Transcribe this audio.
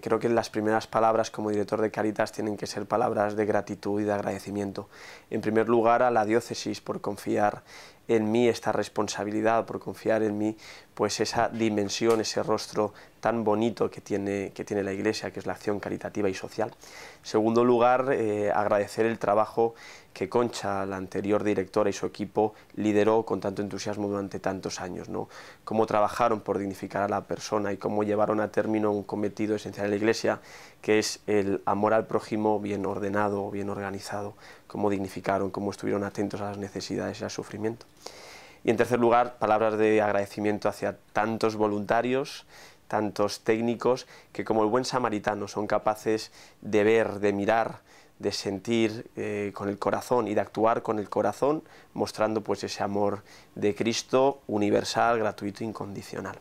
Creo que las primeras palabras como director de Caritas tienen que ser palabras de gratitud y de agradecimiento. En primer lugar, a la diócesis por confiar en mí esta responsabilidad, por confiar en mí, pues esa dimensión, ese rostro tan bonito que tiene, que tiene la Iglesia, que es la acción caritativa y social. segundo lugar, eh, agradecer el trabajo que Concha, la anterior directora y su equipo, lideró con tanto entusiasmo durante tantos años. ¿no? Cómo trabajaron por dignificar a la persona y cómo llevaron a término un cometido esencial en la Iglesia, que es el amor al prójimo bien ordenado, bien organizado, cómo dignificaron, cómo estuvieron atentos a las necesidades y al sufrimiento. Y en tercer lugar, palabras de agradecimiento hacia tantos voluntarios, tantos técnicos, que como el buen samaritano son capaces de ver, de mirar, de sentir eh, con el corazón y de actuar con el corazón, mostrando pues ese amor de Cristo universal, gratuito, e incondicional.